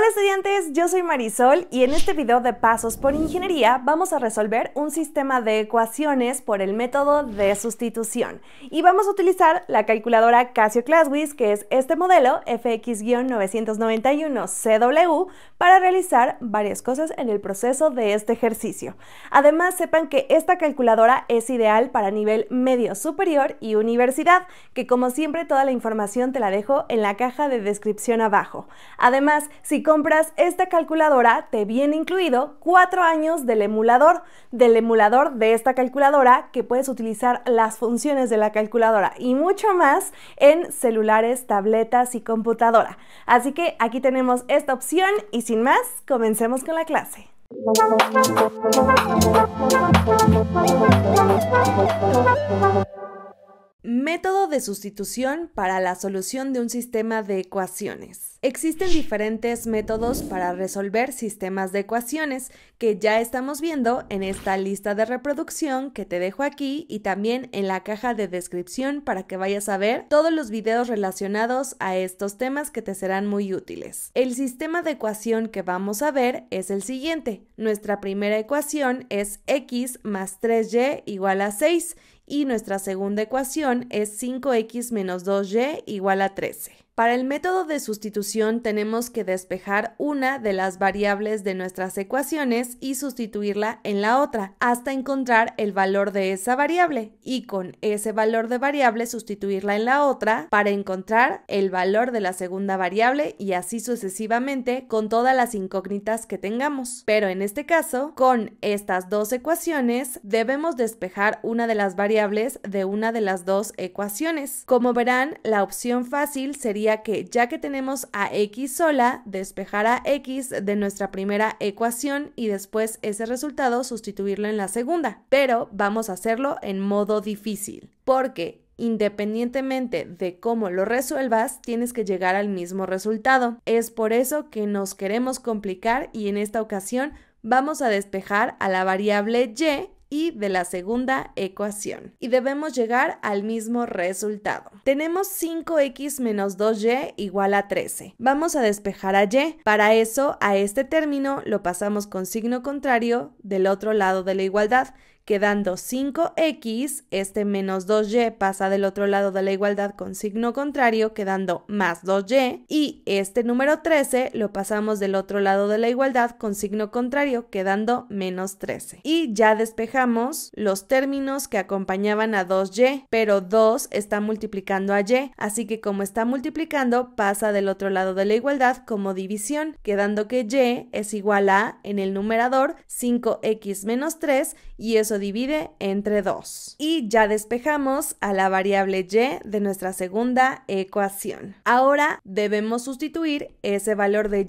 Hola estudiantes, yo soy Marisol y en este video de Pasos por Ingeniería vamos a resolver un sistema de ecuaciones por el método de sustitución y vamos a utilizar la calculadora Casio Classwiz que es este modelo FX-991CW para realizar varias cosas en el proceso de este ejercicio. Además sepan que esta calculadora es ideal para nivel medio superior y universidad que como siempre toda la información te la dejo en la caja de descripción abajo. Además, si compras esta calculadora, te viene incluido 4 años del emulador, del emulador de esta calculadora que puedes utilizar las funciones de la calculadora y mucho más en celulares, tabletas y computadora. Así que aquí tenemos esta opción y sin más, comencemos con la clase. Método de sustitución para la solución de un sistema de ecuaciones. Existen diferentes métodos para resolver sistemas de ecuaciones que ya estamos viendo en esta lista de reproducción que te dejo aquí y también en la caja de descripción para que vayas a ver todos los videos relacionados a estos temas que te serán muy útiles. El sistema de ecuación que vamos a ver es el siguiente. Nuestra primera ecuación es x más 3y igual a 6 y nuestra segunda ecuación es 5x menos 2y igual a 13. Para el método de sustitución tenemos que despejar una de las variables de nuestras ecuaciones y sustituirla en la otra hasta encontrar el valor de esa variable y con ese valor de variable sustituirla en la otra para encontrar el valor de la segunda variable y así sucesivamente con todas las incógnitas que tengamos. Pero en este caso, con estas dos ecuaciones debemos despejar una de las variables de una de las dos ecuaciones. Como verán, la opción fácil sería que ya que tenemos a x sola, despejar a x de nuestra primera ecuación y después ese resultado sustituirlo en la segunda, pero vamos a hacerlo en modo difícil, porque independientemente de cómo lo resuelvas, tienes que llegar al mismo resultado. Es por eso que nos queremos complicar y en esta ocasión vamos a despejar a la variable y y de la segunda ecuación. Y debemos llegar al mismo resultado. Tenemos 5x menos 2y igual a 13. Vamos a despejar a y. Para eso, a este término lo pasamos con signo contrario del otro lado de la igualdad, quedando 5x, este menos 2y pasa del otro lado de la igualdad con signo contrario, quedando más 2y, y este número 13 lo pasamos del otro lado de la igualdad con signo contrario, quedando menos 13. Y ya despejamos los términos que acompañaban a 2y, pero 2 está multiplicando a y, así que como está multiplicando, pasa del otro lado de la igualdad como división, quedando que y es igual a, en el numerador, 5x menos 3, y eso divide entre 2. Y ya despejamos a la variable y de nuestra segunda ecuación. Ahora debemos sustituir ese valor de y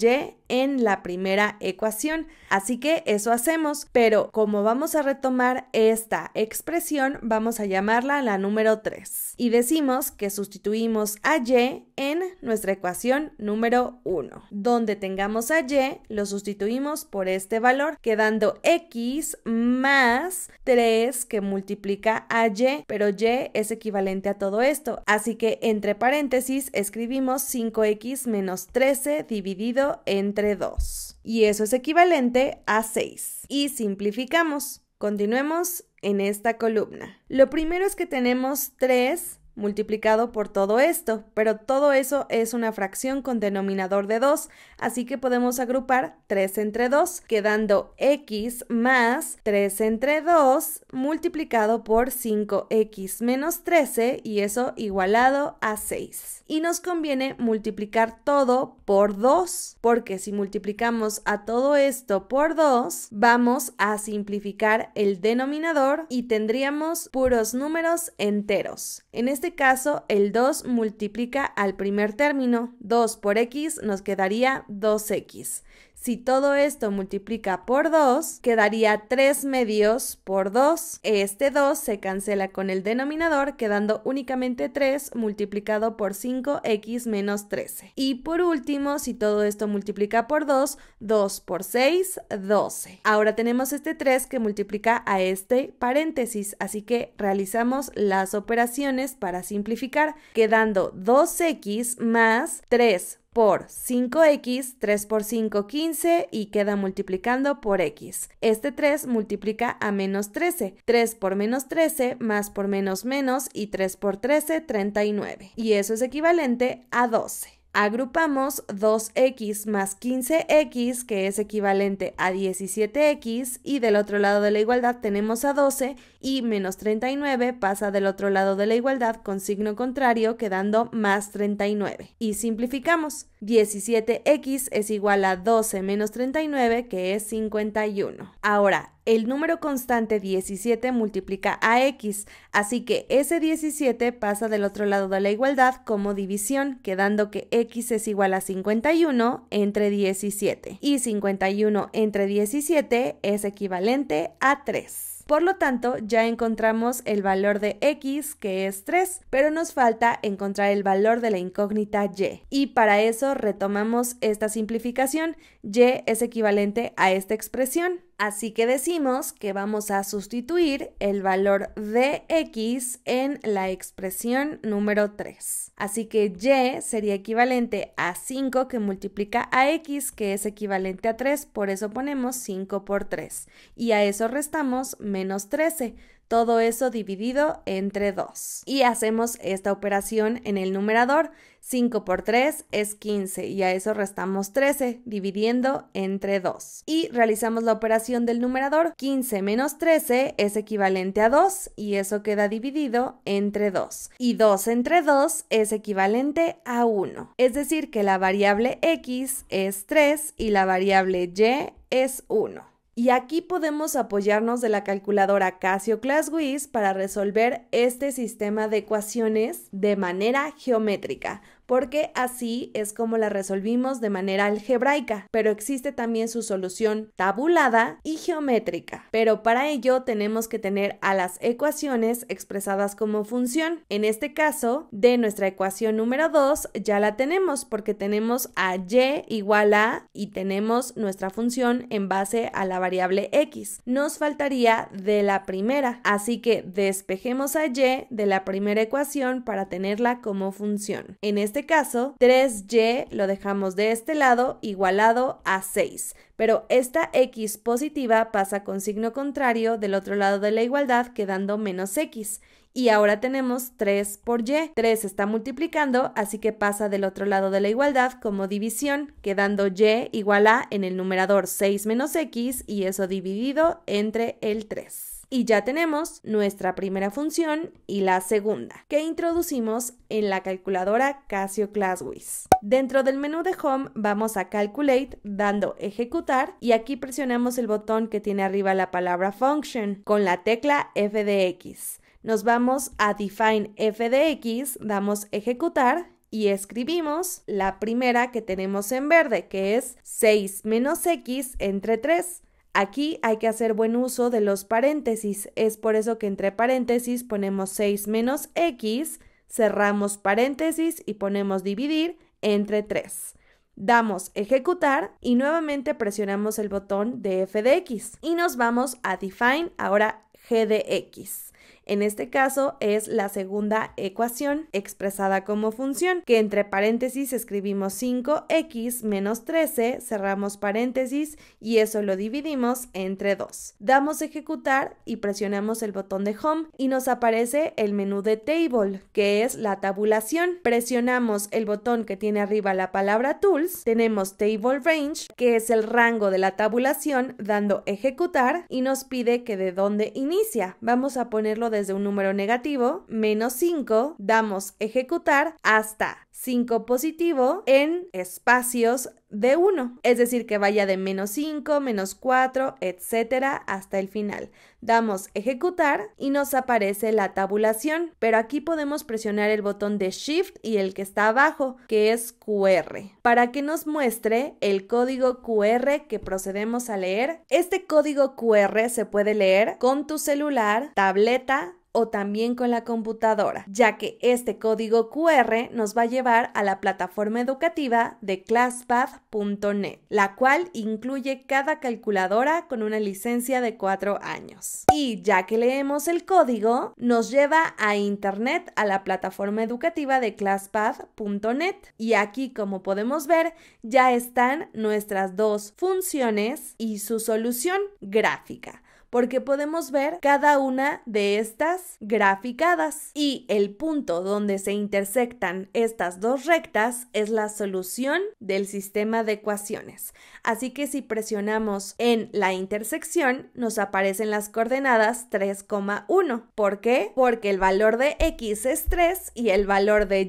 en la primera ecuación. Así que eso hacemos, pero como vamos a retomar esta expresión, vamos a llamarla la número 3. Y decimos que sustituimos a y en nuestra ecuación número 1. Donde tengamos a y, lo sustituimos por este valor, quedando x más 3 que multiplica a y, pero y es equivalente a todo esto. Así que entre paréntesis escribimos 5x menos 13 dividido entre 2. Y eso es equivalente a 6. Y simplificamos. Continuemos en esta columna. Lo primero es que tenemos 3 multiplicado por todo esto, pero todo eso es una fracción con denominador de 2, así que podemos agrupar 3 entre 2, quedando x más 3 entre 2 multiplicado por 5x menos 13 y eso igualado a 6. Y nos conviene multiplicar todo por 2, porque si multiplicamos a todo esto por 2, vamos a simplificar el denominador y tendríamos puros números enteros. En este este caso, el 2 multiplica al primer término. 2 por x nos quedaría 2x. Si todo esto multiplica por 2, quedaría 3 medios por 2. Este 2 se cancela con el denominador, quedando únicamente 3 multiplicado por 5x menos 13. Y por último, si todo esto multiplica por 2, 2 por 6, 12. Ahora tenemos este 3 que multiplica a este paréntesis, así que realizamos las operaciones para simplificar, quedando 2x más 3 por 5x, 3 por 5, 15 y queda multiplicando por x. Este 3 multiplica a menos 13. 3 por menos 13 más por menos menos y 3 por 13, 39. Y eso es equivalente a 12 agrupamos 2x más 15x, que es equivalente a 17x, y del otro lado de la igualdad tenemos a 12, y menos 39 pasa del otro lado de la igualdad con signo contrario, quedando más 39. Y simplificamos. 17x es igual a 12 menos 39, que es 51. Ahora, el número constante 17 multiplica a x, así que ese 17 pasa del otro lado de la igualdad como división, quedando que x es igual a 51 entre 17. Y 51 entre 17 es equivalente a 3. Por lo tanto, ya encontramos el valor de x, que es 3, pero nos falta encontrar el valor de la incógnita y. Y para eso retomamos esta simplificación, y es equivalente a esta expresión. Así que decimos que vamos a sustituir el valor de x en la expresión número 3. Así que y sería equivalente a 5 que multiplica a x, que es equivalente a 3, por eso ponemos 5 por 3. Y a eso restamos menos 13 todo eso dividido entre 2. Y hacemos esta operación en el numerador. 5 por 3 es 15 y a eso restamos 13 dividiendo entre 2. Y realizamos la operación del numerador. 15 menos 13 es equivalente a 2 y eso queda dividido entre 2. Y 2 entre 2 es equivalente a 1. Es decir que la variable x es 3 y la variable y es 1. Y aquí podemos apoyarnos de la calculadora Casio ClassWiz para resolver este sistema de ecuaciones de manera geométrica porque así es como la resolvimos de manera algebraica, pero existe también su solución tabulada y geométrica. Pero para ello tenemos que tener a las ecuaciones expresadas como función. En este caso, de nuestra ecuación número 2 ya la tenemos porque tenemos a y igual a y tenemos nuestra función en base a la variable x. Nos faltaría de la primera, así que despejemos a y de la primera ecuación para tenerla como función. En este este caso, 3y lo dejamos de este lado igualado a 6, pero esta x positiva pasa con signo contrario del otro lado de la igualdad quedando menos x. Y ahora tenemos 3 por y. 3 está multiplicando, así que pasa del otro lado de la igualdad como división, quedando y igual a en el numerador 6 menos x y eso dividido entre el 3. Y ya tenemos nuestra primera función y la segunda, que introducimos en la calculadora Casio ClassWiz. Dentro del menú de Home vamos a Calculate dando Ejecutar y aquí presionamos el botón que tiene arriba la palabra Function con la tecla F de X. Nos vamos a Define F de X, damos Ejecutar y escribimos la primera que tenemos en verde, que es 6 menos x entre 3. Aquí hay que hacer buen uso de los paréntesis, es por eso que entre paréntesis ponemos 6 menos x, cerramos paréntesis y ponemos dividir entre 3. Damos ejecutar y nuevamente presionamos el botón de f de x y nos vamos a define ahora g de x. En este caso es la segunda ecuación expresada como función, que entre paréntesis escribimos 5x menos 13, cerramos paréntesis y eso lo dividimos entre 2. Damos ejecutar y presionamos el botón de home y nos aparece el menú de table, que es la tabulación. Presionamos el botón que tiene arriba la palabra tools, tenemos table range, que es el rango de la tabulación, dando ejecutar y nos pide que de dónde inicia. Vamos a ponerlo de de un número negativo, menos 5, damos ejecutar hasta 5 positivo en espacios de 1, es decir, que vaya de menos 5, menos 4, etcétera, hasta el final. Damos ejecutar y nos aparece la tabulación, pero aquí podemos presionar el botón de Shift y el que está abajo, que es QR, para que nos muestre el código QR que procedemos a leer. Este código QR se puede leer con tu celular, tableta, o también con la computadora, ya que este código QR nos va a llevar a la plataforma educativa de classpath.net, la cual incluye cada calculadora con una licencia de 4 años. Y ya que leemos el código, nos lleva a internet a la plataforma educativa de classpath.net y aquí como podemos ver ya están nuestras dos funciones y su solución gráfica porque podemos ver cada una de estas graficadas y el punto donde se intersectan estas dos rectas es la solución del sistema de ecuaciones. Así que si presionamos en la intersección nos aparecen las coordenadas 3,1. ¿Por qué? Porque el valor de x es 3 y el valor de y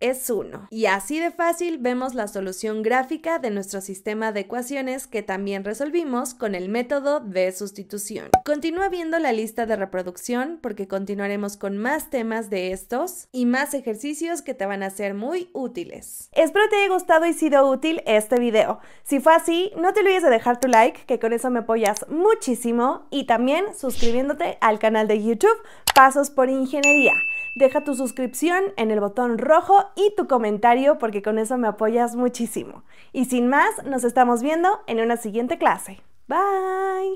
es 1. Y así de fácil vemos la solución gráfica de nuestro sistema de ecuaciones que también resolvimos con el método de sustitución. Continúa viendo la lista de reproducción porque continuaremos con más temas de estos y más ejercicios que te van a ser muy útiles. Espero te haya gustado y sido útil este video. Si fue así, no te olvides de dejar tu like, que con eso me apoyas muchísimo, y también suscribiéndote al canal de YouTube Pasos por Ingeniería deja tu suscripción en el botón rojo y tu comentario porque con eso me apoyas muchísimo. Y sin más, nos estamos viendo en una siguiente clase. Bye.